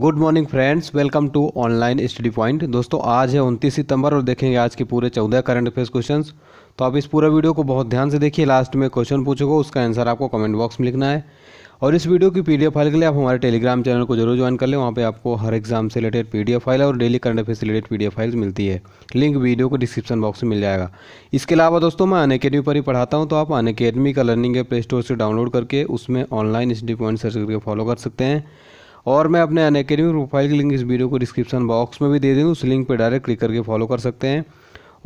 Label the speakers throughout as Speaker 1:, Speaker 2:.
Speaker 1: good morning friends welcome to online study point दोस्तों आज है उनतीस सितंबर और देखेंगे आज के पूरे चौदह करंट अफेयर्स क्वेश्चन तो आप इस पूरा वीडियो को बहुत ध्यान से देखिए लास्ट में क्वेश्चन पूछोगे उसका आंसर आपको कमेंट बॉक्स में लिखना है और इस वीडियो की पीडीएफ फाइल के लिए आप हमारे टेलीग्राम चैनल को जरूर ज्वाइन कर लें वहाँ पे आपको हर एग्जाम से रिलेटेड पीडीएफ फाइल और डेली करंट अफेयर से रिलेटेड पीडीएफ फाइल्स मिलती है लिंक वीडियो को डिस्क्रिप्शन बॉक्स में मिल जाएगा इसके अलावा दोस्तों मैं अन अकेडमी पर ही पढ़ाता हूँ तो आप अन अकेडमी का लर्निंग है प्ले स्टोर से डाउनलोड करके उसमें ऑनलाइन स्टडी पॉइंट सर्च करके फॉलो कर सकते हैं और मैं अपने अन अकेडमी प्रोफाइल की लिंक इस वीडियो को डिस्क्रिप्शन बॉक्स में भी दे दूँ उस लिंक पर डायरेक्ट क्लिक करके फॉलो कर सकते हैं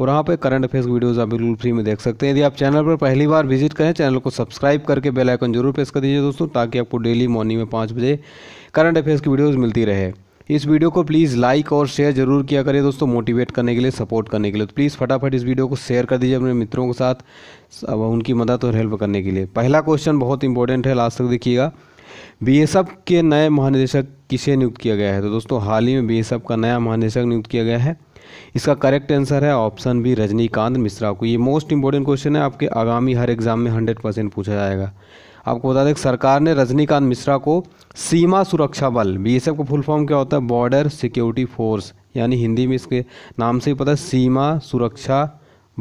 Speaker 1: और वहाँ पर करंट अफेयर्स वीडियोज़ आप बिल्कुल फ्री में देख सकते हैं यदि आप चैनल पर पहली बार विजिट करें चैनल को सब्सक्राइब करके बेल आइकन जरूर प्रेस कर दीजिए दोस्तों ताकि आपको डेली मॉर्निंग में पाँच बजे करंट अफेयर्स की वीडियोज़ मिलती रहे इस वीडियो को प्लीज़ लाइक और शेयर जरूर किया करें दोस्तों मोटिवेट करने के लिए सपोर्ट करने के लिए तो प्लीज़ फटाफट इस वीडियो को शेयर कर दीजिए अपने मित्रों के साथ उनकी मदद और हेल्प करने के लिए पहला क्वेश्चन बहुत इंपॉर्टेंट है लास्ट तक देखिएगा बीएसएफ के नए महानिदेशक किसे नियुक्त किया गया है तो दोस्तों हाल ही में बीएसएफ का नया महानिदेशक नियुक्त किया गया है इसका करेक्ट आंसर है ऑप्शन बी रजनीकांत मिश्रा को ये मोस्ट इंपॉर्टेंट क्वेश्चन है आपके आगामी हर एग्जाम में हंड्रेड परसेंट पूछा जाएगा आपको बता दें सरकार ने रजनीकांत मिश्रा को सीमा सुरक्षा बल बी एस एफ का फुल फॉर्म क्या होता है बॉर्डर सिक्योरिटी फोर्स यानी हिंदी में इसके नाम से ही पता है सीमा सुरक्षा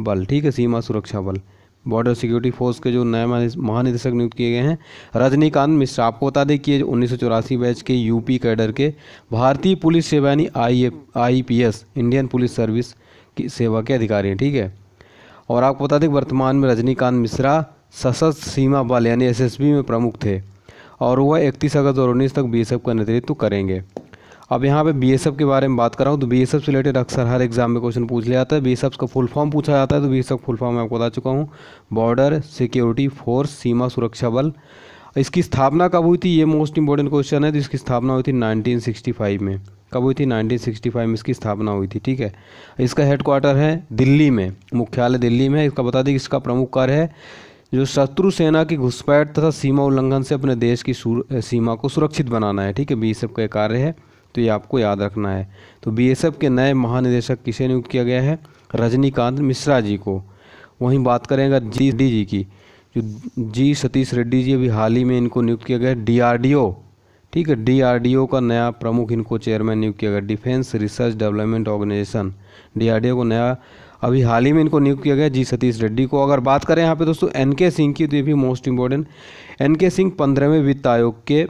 Speaker 1: बल ठीक है सीमा सुरक्षा बल बॉर्डर सिक्योरिटी फोर्स के जो नए महानिदेशक नियुक्त किए गए हैं रजनीकांत मिश्रा आपको बता दें कि उन्नीस बैच के यूपी कैडर के भारतीय पुलिस सेवा यानी I I P S Indian police service की सेवा के अधिकारी हैं ठीक है और आपको बता दें वर्तमान में रजनीकांत मिश्रा सशस्त्र सीमा बल यानी बी में प्रमुख थे और वह इकतीस अगस्त दो हज़ार उन्नीस तक एफ का नेतृत्व करेंगे अब यहाँ पे बीएसएफ के बारे में बात कर रहा हूँ तो बीएसएफ से रिलेटेड अक्सर हर एग्जाम में क्वेश्चन पूछ लिया जाता है बीएसएफ का फुल फॉर्म पूछा जाता है तो बीएसएफ फुल फॉर्म मैं आपको बता चुका हूँ बॉर्डर सिक्योरिटी फोर्स सीमा सुरक्षा बल इसकी स्थापना कब हुई थी ये मोस्ट इंपॉर्टेंट क्वेश्चन है तो इसकी स्थापना हुई थी नाइनटीन में कब हुई थी 1965 में इसकी स्थापना हुई थी ठीक है इसका हेडक्वार्टर है दिल्ली में मुख्यालय दिल्ली में इसका बता दें इसका प्रमुख कार्य है जो शत्रु सेना की घुसपैठ तथा सीमा उल्लंघन से अपने देश की सीमा को सुरक्षित बनाना है ठीक है बी सब का कार्य है तो ये आपको याद रखना है तो बीएसएफ के नए महानिदेशक किसे नियुक्त किया गया है रजनीकांत मिश्रा जी को वहीं बात करेंगे जी डी जी की जो जी सतीश रेड्डी जी अभी हाल ही में इनको नियुक्त किया गया डीआरडीओ ठीक है डीआरडीओ का नया प्रमुख इनको चेयरमैन नियुक्त किया गया defence research development organisation DRDO को नया अभी हाल ही में इनको नियुक्त किया गया जी सतीश रेड्डी को अगर बात करें यहाँ पे दोस्तों एन के सिंह की तो ये भी मोस्ट इम्पोर्टेंट एन के सिंह पंद्रहवें वित्त आयोग के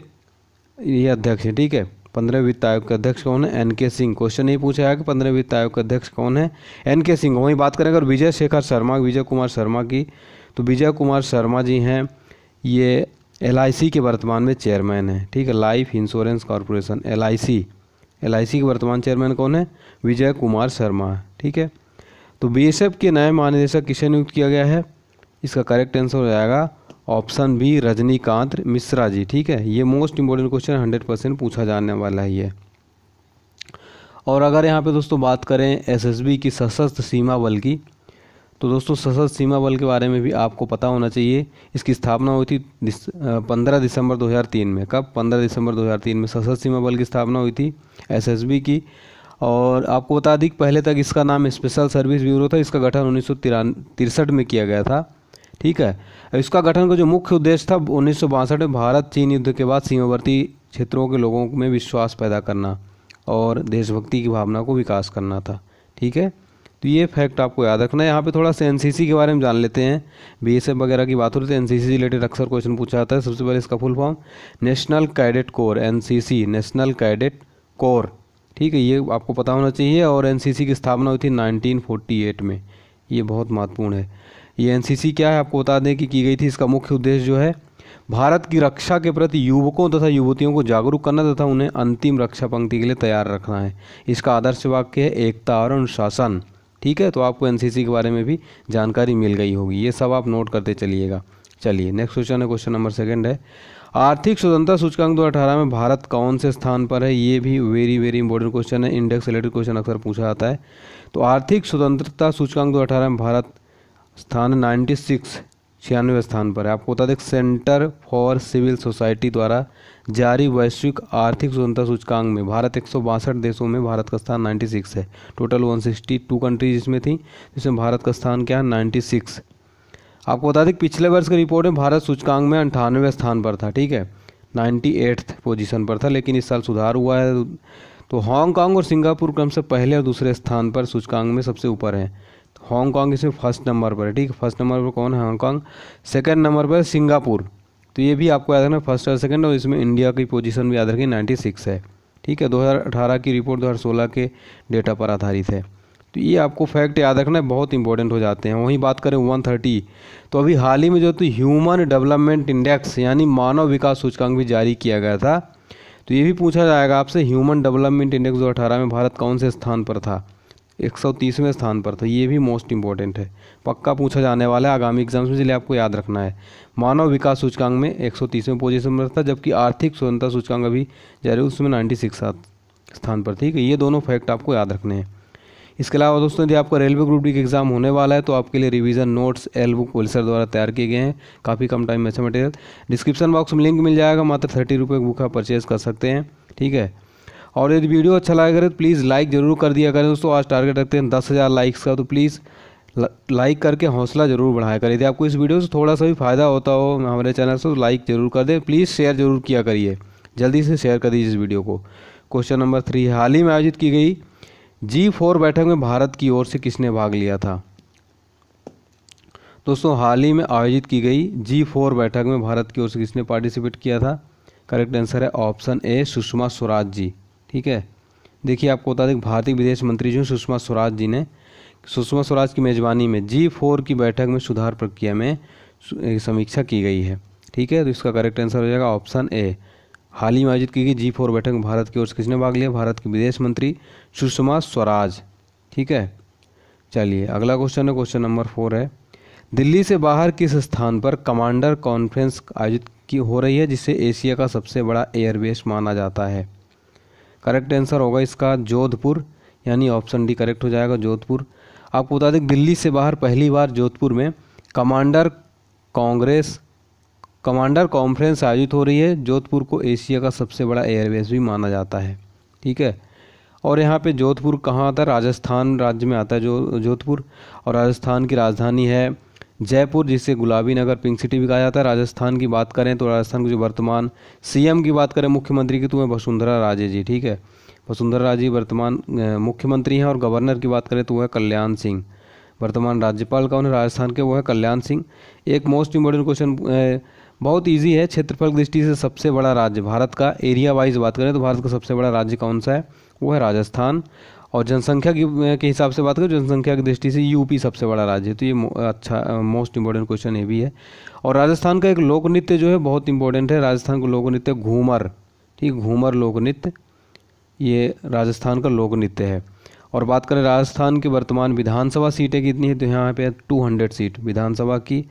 Speaker 1: ये अध्यक्ष हैं ठीक है पंद्रह वित्त आयोग के अध्यक्ष कौन है एन के सिंह क्वेश्चन नहीं पूछा है कि पंद्रह वित्त आयोग के अध्यक्ष कौन है एन के सिंह वहीं बात करें अगर विजय शेखर शर्मा विजय कुमार शर्मा की तो विजय कुमार शर्मा जी हैं ये एल के वर्तमान में चेयरमैन हैं ठीक है life insurance corporation L L के वर्तमान चेयरमैन कौन है विजय कुमार शर्मा ठीक है तो बी के नए महानिदेशक किसे नियुक्त किया गया है इसका करेक्ट आंसर हो जाएगा ऑप्शन बी रजनीकांत मिश्रा जी ठीक है ये most important question hundred percent पूछा जाने वाला ही है और अगर यहाँ पे दोस्तों बात करें एसएसबी की सशस्त्र सीमा बल की तो दोस्तों सशस्त्र सीमा बल के बारे में भी आपको पता होना चाहिए इसकी स्थापना हुई थी पंद्रह दिसंबर 2003 में कब पंद्रह दिसंबर 2003 में सशस्त्र सीमा बल की स्थापना हुई थी एसएसबी की और आपको बता दी पहले तक इसका नाम स्पेशल सर्विस ब्यूरो था इसका गठन उन्नीस में किया गया था ठीक है इसका गठन का जो मुख्य उद्देश्य था उन्नीस में भारत चीन युद्ध के बाद सीमावर्ती क्षेत्रों के लोगों में विश्वास पैदा करना और देशभक्ति की भावना को विकास करना था ठीक है तो ये फैक्ट आपको याद रखना है यहाँ पे थोड़ा सा एन के बारे में जान लेते हैं बी एस वगैरह की बात हो रही तो एन रिलेटेड अक्सर क्वेश्चन पूछा जाता है सबसे पहले इसका full form national cadet corps N national cadet corps ठीक है ये आपको पता होना चाहिए और एन की स्थापना हुई थी एट में ये बहुत महत्वपूर्ण है ये एन क्या है आपको बता दें कि की गई थी इसका मुख्य उद्देश्य जो है भारत की रक्षा के प्रति युवकों तथा युवतियों को जागरूक करना तथा उन्हें अंतिम रक्षा पंक्ति के लिए तैयार रखना है इसका आदर्श वाक्य है एकता और अनुशासन ठीक है तो आपको एन के बारे में भी जानकारी मिल गई होगी ये सब आप नोट करते चलिएगा चलिए नेक्स्ट क्वेश्चन है क्वेश्चन नंबर सेकेंड है आर्थिक स्वतंत्रता सूचकांक दो अठारह में भारत कौन से स्थान पर है ये भी वेरी वेरी इंपॉर्टेंट क्वेश्चन है इंडेक्स रिलेटेड क्वेश्चन अक्सर पूछा जाता है तो आर्थिक स्वतंत्रता सूचकांक दो अठारह में भारत स्थान 96 सिक्स छियानवे स्थान पर है आपको बता दें सेंटर फॉर सिविल सोसाइटी द्वारा जारी वैश्विक आर्थिक स्वतंत्रता सूचकांक में भारत एक देशों में भारत का स्थान 96 है टोटल 162 कंट्रीज इसमें थी जिसमें भारत का स्थान क्या है 96 आपको बता दें पिछले वर्ष की रिपोर्ट में भारत सूचकांक में अंठानवे स्थान पर था ठीक है नाइन्टी एट्थ पोजिशन पर था लेकिन इस साल सुधार हुआ है तो हांगकांग और सिंगापुर क्रम से पहले और दूसरे स्थान पर सूचकांक में सबसे ऊपर हैं हांगकॉन्ग इसमें फर्स्ट नंबर पर है ठीक है फर्स्ट नंबर पर कौन है हांगकॉन्ग सेकंड नंबर पर सिंगापुर तो ये भी आपको याद रखना फर्स्ट और सेकंड और इसमें इंडिया की पोजीशन भी याद रखें नाइन्टी सिक्स है ठीक है 2018 की रिपोर्ट 2016 के डेटा पर आधारित है तो ये आपको फैक्ट याद रखना बहुत इंपॉर्टेंट हो जाते हैं वहीं बात करें थर्टी तो अभी हाल ही में जो तो ह्यूमन डेवलपमेंट इंडेक्स यानी मानव विकास सूचकांक भी जारी किया गया था तो ये भी पूछा जाएगा आपसे ह्यूमन डेवलपमेंट इंडेक्स दो में भारत कौन से स्थान पर था एक सौ तीसवें स्थान पर था ये भी मोस्ट इंपॉर्टेंट है पक्का पूछा जाने वाला है आगामी एग्जाम्स में इसलिए आपको याद रखना है मानव विकास सूचकांक में एक सौ तीसवें पोजिशन पर था जबकि आर्थिक स्वतंत्रता सूचकांक अभी जारी उसमें नाइन्टी सिक्स स्थान पर ठीक है ये दोनों फैक्ट आपको याद रखने हैं इसके अलावा दोस्तों यदि आपका रेलवे ग्रुप डी का एग्जाम होने वाला है तो आपके लिए revision notes L book wholesale द्वारा तैयार किए गए हैं काफ़ी कम टाइम में अच्छा मटेरियल डिस्क्रिप्शन बॉक्स में लिंक मिल जाएगा मात्र थर्टी रुपये बुक आप परचेज़ कर सकते हैं ठीक है और यदि वीडियो अच्छा लगा करें तो प्लीज़ लाइक ज़रूर कर दिया करें दोस्तों आज टारगेट रखते हैं दस हज़ार लाइक्स का तो प्लीज़ लाइक करके हौसला ज़रूर बढ़ाया करें यदि आपको इस वीडियो से थोड़ा सा भी फ़ायदा होता हो हमारे चैनल से तो लाइक ज़रूर कर दें प्लीज़ शेयर ज़रूर किया करिए जल्दी से शेयर कर दीजिए इस वीडियो को क्वेश्चन नंबर थ्री हाल ही में आयोजित की गई जी फोर बैठक में भारत की ओर से किसने भाग लिया था दोस्तों हाल ही में आयोजित की गई जी फोर बैठक में भारत की ओर से किसने पार्टिसिपेट किया था करेक्ट आंसर है ऑप्शन ए सुषमा स्वराज जी ठीक है देखिए आपको बता दें भारतीय विदेश मंत्री जो सुषमा स्वराज जी ने सुषमा स्वराज की मेज़बानी में जी फोर की बैठक में सुधार प्रक्रिया में समीक्षा की गई है ठीक है तो इसका करेक्ट आंसर हो जाएगा ऑप्शन ए हाल ही में आयोजित की गई जी फोर बैठक में भारत की ओर से किसने भाग लिया भारत के विदेश मंत्री सुषमा स्वराज ठीक है चलिए अगला क्वेश्चन है क्वेश्चन नंबर फोर है दिल्ली से बाहर किस स्थान पर कमांडर कॉन्फ्रेंस आयोजित की हो रही है जिसे एशिया का सबसे बड़ा एयरबेस माना जाता है करेक्ट आंसर होगा इसका जोधपुर यानी ऑप्शन डी करेक्ट हो जाएगा जोधपुर आपको बता दें दिल्ली से बाहर पहली बार जोधपुर में कमांडर कांग्रेस कमांडर कॉन्फ्रेंस आयोजित हो रही है जोधपुर को एशिया का सबसे बड़ा एयरबेस भी माना जाता है ठीक है और यहाँ पे जोधपुर कहाँ आता है राजस्थान राज्य में आता है जो जोधपुर और राजस्थान की राजधानी है जयपुर जिसे गुलाबी नगर पिंक सिटी भी कहा जाता है राजस्थान की बात करें तो राजस्थान के जो वर्तमान सीएम की बात करें मुख्यमंत्री की तो वह वसुंधरा राजे जी ठीक है वसुंधरा राजे वर्तमान मुख्यमंत्री हैं और गवर्नर की बात करें तो वह कल्याण सिंह वर्तमान राज्यपाल कौन है राजस्थान के वो है कल्याण सिंह एक मोस्ट इम्पोर्टेंट क्वेश्चन बहुत ईजी है क्षेत्रफल की दृष्टि से सबसे बड़ा राज्य भारत का एरिया वाइज बात करें तो भारत का सबसे बड़ा राज्य कौन सा है वो है राजस्थान और जनसंख्या के, हिसाब से बात करें जनसंख्या की दृष्टि से यूपी सबसे बड़ा राज्य है तो ये अच्छा मोस्ट इम्पोर्टेंट क्वेश्चन ये भी है और राजस्थान का एक लोक नृत्य जो है बहुत इंपॉर्टेंट है राजस्थान का लोक नृत्य घूमर ठीक घूमर लोक नृत्य ये राजस्थान का लोक नृत्य है और बात करें राजस्थान की वर्तमान विधानसभा सीटें कितनी है तो यहाँ पे टू हंड्रेड सीट विधानसभा की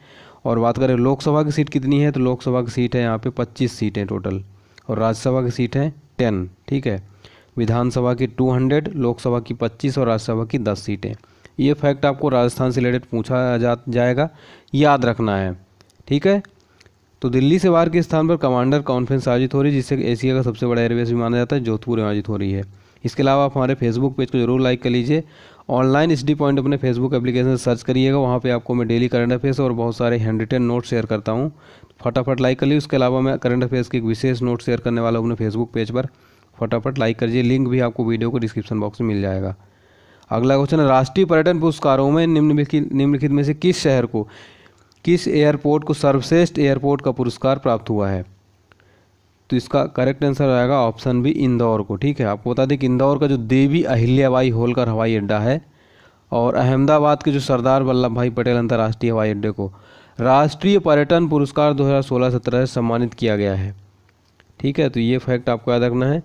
Speaker 1: और बात करें लोकसभा की सीट कितनी है तो लोकसभा की सीट है यहाँ पे पच्चीस सीटें टोटल और राज्यसभा की सीट है टेन ठीक है विधानसभा की 200 लोकसभा की 25 और राज्यसभा की 10 सीटें ये फैक्ट आपको राजस्थान से रिलेटेड पूछा जा जाएगा याद रखना है ठीक है तो दिल्ली से बाहर के स्थान पर कमांडर कॉन्फ्रेंस आयोजित हो रही है जिससे एशिया का सबसे बड़ा एयरबेस भी माना जाता है जोधपुर में आयोजित हो रही है इसके अलावा आप हमारे फेसबुक पेज को जरूर लाइक कर लीजिए ऑनलाइन एस पॉइंट अपने फेसबुक एप्लीकेशन से सर्च करिएगा वहाँ पे आपको मैं डेली करंट अफेयर्स और बहुत सारे हैंड रिटन नोट शेयर करता हूँ फटाफट लाइक कर लीजिए उसके अलावा मैं करंट अफेयर्स के एक विशेष नोट शेयर करने वाला हूँ अपने फेसबुक पेज पर फटाफट लाइक करिए लिंक भी आपको वीडियो को डिस्क्रिप्शन बॉक्स में मिल जाएगा अगला क्वेश्चन है राष्ट्रीय पर्यटन पुरस्कारों में निम्नलिखित निम्नलिखित में से किस शहर को किस एयरपोर्ट को सर्वश्रेष्ठ एयरपोर्ट का पुरस्कार प्राप्त हुआ है तो इसका करेक्ट आंसर आएगा ऑप्शन बी इंदौर को ठीक है आपको बता दें कि इंदौर का जो देवी अहिल्याबाई होलकर हवाई अड्डा है और अहमदाबाद के जो सरदार वल्लभ भाई पटेल अंतर्राष्ट्रीय हवाई अड्डे को राष्ट्रीय पर्यटन पुरस्कार 2016-17 से सम्मानित किया गया है ठीक है तो ये फैक्ट आपको याद रखना है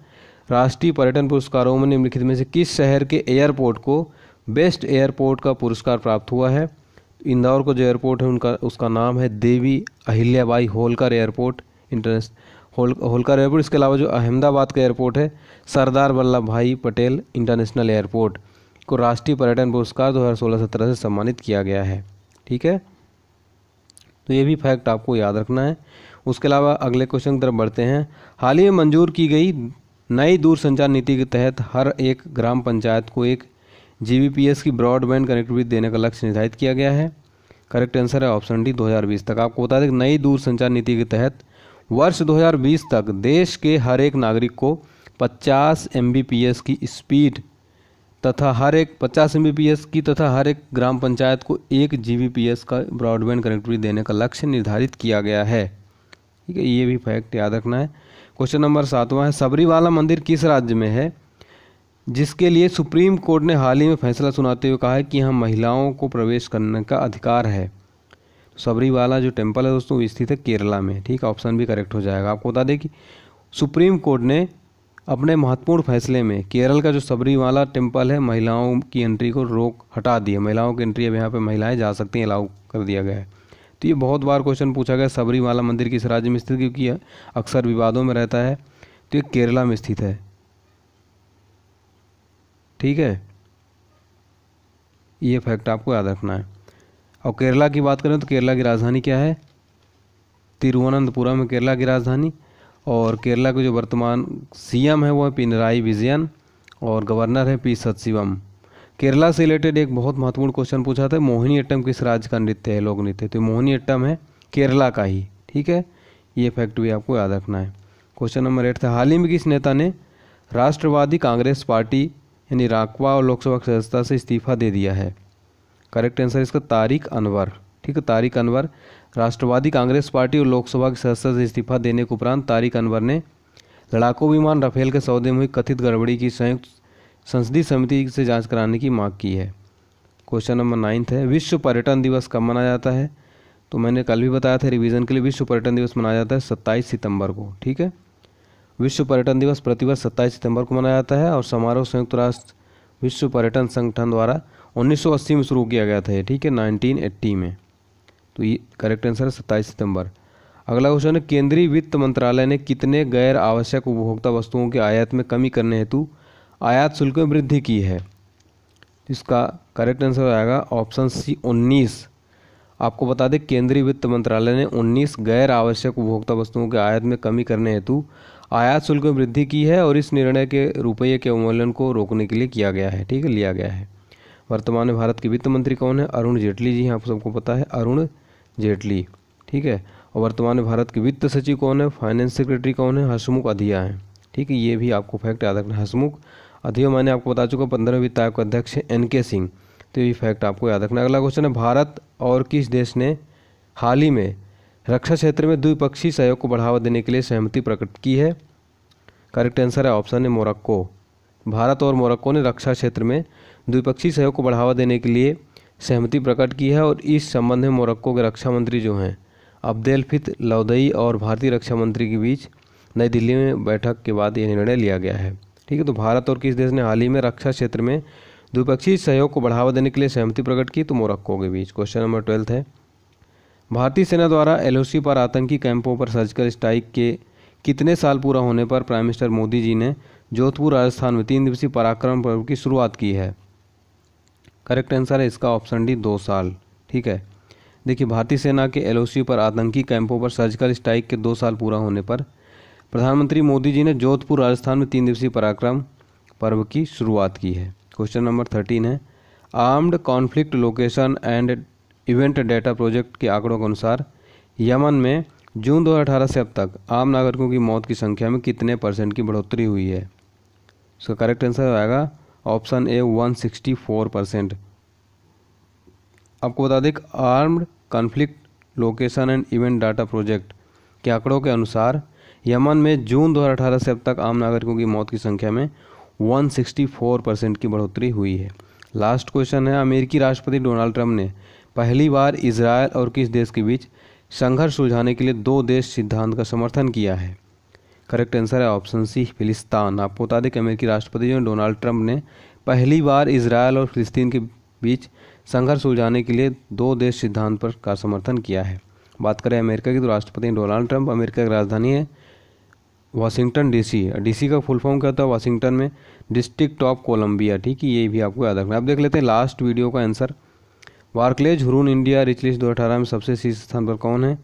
Speaker 1: राष्ट्रीय पर्यटन पुरस्कारों में निम्नलिखित में से किस शहर के एयरपोर्ट को बेस्ट एयरपोर्ट का पुरस्कार प्राप्त हुआ है इंदौर को जो एयरपोर्ट है उनका उसका नाम है देवी अहिल्याबाई होलकर एयरपोर्ट इंटरनेशनल होल होलकर एयरपोर्ट इसके अलावा जो अहमदाबाद का एयरपोर्ट है सरदार वल्लभ भाई पटेल इंटरनेशनल एयरपोर्ट को राष्ट्रीय पर्यटन पुरस्कार दो हज़ार सोलह सत्रह से सम्मानित किया गया है ठीक है तो ये भी फैक्ट आपको याद रखना है उसके अलावा अगले क्वेश्चन की तरफ बढ़ते हैं हाल ही में मंजूर की गई नई दूरसंचार नीति के तहत हर एक ग्राम पंचायत को एक जी की ब्रॉडबैंड कनेक्टिविटी देने का लक्ष्य निर्धारित किया गया है करेक्ट आंसर है ऑप्शन डी 2020 तक आपको बता दें नई दूरसंचार नीति के तहत वर्ष 2020 तक देश के हर एक नागरिक को 50 एम की स्पीड तथा हर एक 50 एम की तथा हर एक ग्राम पंचायत को एक जी का ब्रॉडबैंड कनेक्टिविटी देने का लक्ष्य निर्धारित किया गया है ठीक है ये भी फैक्ट याद रखना है क्वेश्चन नंबर सातवां है सबरीवाला मंदिर किस राज्य में है जिसके लिए सुप्रीम कोर्ट ने हाल ही में फैसला सुनाते हुए कहा है कि यहाँ महिलाओं को प्रवेश करने का अधिकार है सबरीवाला जो टेम्पल है दोस्तों स्थित है केरला में ठीक है ऑप्शन भी करेक्ट हो जाएगा आपको बता दें कि सुप्रीम कोर्ट ने अपने महत्वपूर्ण फैसले में केरल का जो सबरीवाला टेम्पल है महिलाओं की एंट्री को रोक हटा दिया महिलाओं की एंट्री अब यहाँ पर महिलाएं जा सकती हैं अलाउ कर दिया गया है तो ये बहुत बार क्वेश्चन पूछा गया सबरीमाला मंदिर किस राज्य में स्थित क्योंकि अक्सर विवादों में रहता है तो ये केरला में स्थित है ठीक है ये फैक्ट आपको याद रखना है और केरला की बात करें तो केरला की राजधानी क्या है तिरुवनंतपुरम है केरला की राजधानी और केरला के जो वर्तमान सीएम है वो है पिनराई विजयन और गवर्नर है पी सतशिवम केरला से रिलेटेड एक बहुत महत्वपूर्ण क्वेश्चन पूछा था मोहिनी अट्टम किस राज्य का नृत्य है लोक नृत्य तो मोहिनी अट्टम है केरला का ही ठीक है ये फैक्ट भी आपको याद रखना है क्वेश्चन नंबर एट था हाल ही में किस नेता ने राष्ट्रवादी कांग्रेस पार्टी यानी राकवा और लोकसभा सदस्यता से इस्तीफा दे दिया है करेक्ट आंसर इसका तारिक अनवर ठीक है तारिक अनवर राष्ट्रवादी कांग्रेस पार्टी और लोकसभा की सदस्यता से इस्तीफा देने के उपरांत तारिक अनवर ने लड़ाकू विमान राफेल के सौदे में हुई कथित गड़बड़ी की संयुक्त संसदीय समिति से जांच कराने की मांग की है क्वेश्चन नंबर नाइन्थ है विश्व पर्यटन दिवस कब मनाया जाता है तो मैंने कल भी बताया था रिवीजन के लिए विश्व पर्यटन दिवस मनाया जाता है सत्ताईस सितंबर को ठीक है विश्व पर्यटन दिवस प्रतिवर्ष सत्ताईस सितंबर को मनाया जाता है और समारोह संयुक्त राष्ट्र विश्व पर्यटन संगठन द्वारा 1980 में शुरू किया गया था ठीक है एट्टी में तो ये करेक्ट आंसर है सत्ताईस सितंबर अगला क्वेश्चन है केंद्रीय वित्त मंत्रालय ने कितने गैर आवश्यक उपभोक्ता वस्तुओं के आयात में कमी करने हेतु आयात शुल्क में वृद्धि की है इसका करेक्ट आंसर आएगा ऑप्शन सी उन्नीस आपको बता दें केंद्रीय वित्त मंत्रालय ने 19 गैर आवश्यक उपभोक्ता वस्तुओं के आयात में कमी करने हेतु आयात शुल्क में वृद्धि की है और इस निर्णय के रुपये के अवमूल्यन को रोकने के लिए किया गया है ठीक है लिया गया है वर्तमान में भारत के वित्त मंत्री कौन है अरुण जेटली जी आप सबको पता है अरुण जेटली ठीक है और वर्तमान में भारत के वित्त सचिव कौन है फाइनेंस सेक्रेटरी कौन है हसमुख अधिया हैं ठीक है ये भी आपको फैक्ट याद रखना हसमुख अथियो मैंने आपको बता चुका पंद्रह वित्त आयोग अध्यक्ष एन के सिंह तो ये फैक्ट आपको याद रखना अगला क्वेश्चन है भारत और किस देश ने हाल ही में रक्षा क्षेत्र में द्विपक्षीय सहयोग को बढ़ावा देने के लिए सहमति प्रकट की है करेक्ट आंसर है ऑप्शन है मोरक्को भारत और मोरक्को ने रक्षा क्षेत्र में द्विपक्षीय सहयोग को बढ़ावा देने के लिए सहमति प्रकट की है और इस संबंध में मोरक्को के रक्षा मंत्री जो हैं अब्देलफित लौदई और भारतीय रक्षा मंत्री के बीच नई दिल्ली में बैठक के बाद यह निर्णय लिया गया है ठीक है तो भारत और किस देश ने हाल ही में रक्षा क्षेत्र में द्विपक्षीय सहयोग को बढ़ावा देने के लिए सहमति प्रकट की तो मोरक्को के बीच क्वेश्चन नंबर ट्वेल्थ है भारतीय सेना द्वारा एल पर आतंकी कैंपों पर सर्जिकल स्ट्राइक के कितने साल पूरा होने पर प्राइम मिनिस्टर मोदी जी ने जोधपुर राजस्थान में तीन दिवसीय पराक्रम पर्व की शुरुआत की है करेक्ट आंसर है इसका ऑप्शन डी दो साल ठीक है देखिए भारतीय सेना के एलओसी पर आतंकी कैंपों पर सर्जिकल स्ट्राइक के दो साल पूरा होने पर प्रधानमंत्री मोदी जी ने जोधपुर राजस्थान में तीन दिवसीय पराक्रम पर्व की शुरुआत की है क्वेश्चन नंबर थर्टीन है armed conflict location and event data project के आंकड़ों के अनुसार यमन में जून 2018 से अब तक आम नागरिकों की मौत की संख्या में कितने परसेंट की बढ़ोतरी हुई है इसका करेक्ट आंसर आएगा ऑप्शन ए 164 परसेंट आपको बता दें armed conflict location and event data project के आंकड़ों के अनुसार यमन में जून 2018 से अब तक आम नागरिकों की मौत की संख्या में 164 परसेंट की बढ़ोतरी हुई है लास्ट क्वेश्चन है अमेरिकी राष्ट्रपति डोनाल्ड ट्रंप ने पहली बार इसराइल और किस देश के बीच संघर्ष सुलझाने के लिए दो देश सिद्धांत का समर्थन किया है करेक्ट आंसर है ऑप्शन सी फिलिस्तान आपको बता दें कि अमेरिकी राष्ट्रपति जो डोनाल्ड ट्रंप ने पहली बार इसराइल और फिलिस्तीन के बीच संघर्ष सुलझाने के लिए दो देश सिद्धांत पर का समर्थन किया है बात करें अमेरिका की तो राष्ट्रपति डोनाल्ड ट्रंप अमेरिका की राजधानी है वाशिंगटन डीसी डीसी का फुल फॉर्म क्या होता है वाशिंगटन में डिस्ट्रिक्ट ऑफ कोलम्बिया ठीक है ये भी आपको याद रखना आप देख लेते हैं लास्ट वीडियो का answer Barclays Hurun India rich list दो अठारह में सबसे शीर्ष स्थान पर कौन है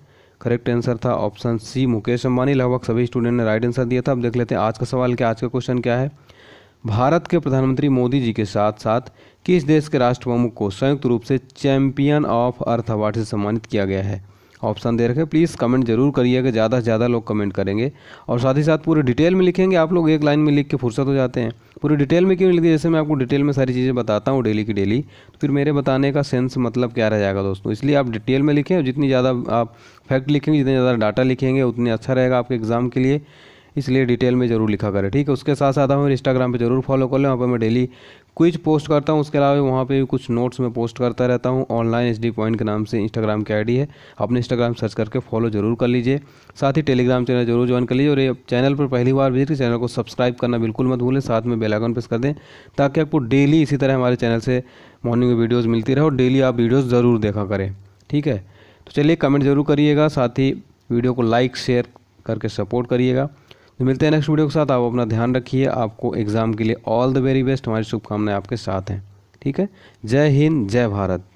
Speaker 1: करेक्ट आंसर था ऑप्शन सी मुकेश अंबानी लगभग सभी स्टूडेंट ने राइट आंसर दिया था अब देख लेते हैं आज का सवाल क्या आज का क्वेश्चन क्या है भारत के प्रधानमंत्री मोदी जी के साथ साथ किस देश के राष्ट्र प्रमुख को संयुक्त रूप से चैंपियन ऑफ अर्थ अवार्ड से सम्मानित किया गया है ऑप्शन दे रखे प्लीज़ कमेंट जरूर करिएगा ज़्यादा से ज़्यादा लोग कमेंट करेंगे और साथ ही साथ पूरे डिटेल में लिखेंगे आप लोग एक लाइन में लिख के फुर्सत हो जाते हैं पूरी डिटेल में क्यों लिखते जैसे मैं आपको डिटेल में सारी चीज़ें बताता हूँ डेली की डेली तो फिर मेरे बताने का सेंस मतलब क्या रह जाएगा दोस्तों इसलिए आप डिटेल में लिखें जितनी ज़्यादा आप फैक्ट लिखेंगे जितने ज़्यादा डाटा लिखेंगे उतनी अच्छा रहेगा आपके एग्ज़ाम के लिए इसलिए डिटेल में ज़रूर लिखा करें ठीक है उसके साथ साथ हमें इंस्टाग्राम पर जरूर फॉलो कर लें वहाँ पर मैं डेली क्विज पोस्ट करता हूँ उसके अलावा वहाँ पर भी कुछ नोट्स में पोस्ट करता रहता हूँ ऑनलाइन एच डी पॉइंट के नाम से इंस्टाग्राम की आई है अपने इंस्टाग्राम सर्च करके फॉलो जरूर कर लीजिए साथ ही टेलीग्राम चैनल जरूर ज्वाइन कर लीजिए और ये चैनल पर पहली बार विजिट चैनल को सब्सक्राइब करना बिल्कुल मत भूलें साथ में बेलाइकन प्रेस कर दें ताकि आपको डेली इसी तरह हमारे चैनल से मॉर्निंग में वीडियोज़ मिलती रहे और डेली आप वीडियोज़ ज़रूर देखा करें ठीक है तो चलिए कमेंट जरूर करिएगा साथ ही वीडियो को लाइक शेयर करके सपोर्ट करिएगा तो मिलते हैं नेक्स्ट वीडियो के साथ आप अपना ध्यान रखिए आपको एग्ज़ाम के लिए ऑल द वेरी बेस्ट हमारी शुभकामनाएं आपके साथ हैं ठीक है जय हिंद जय भारत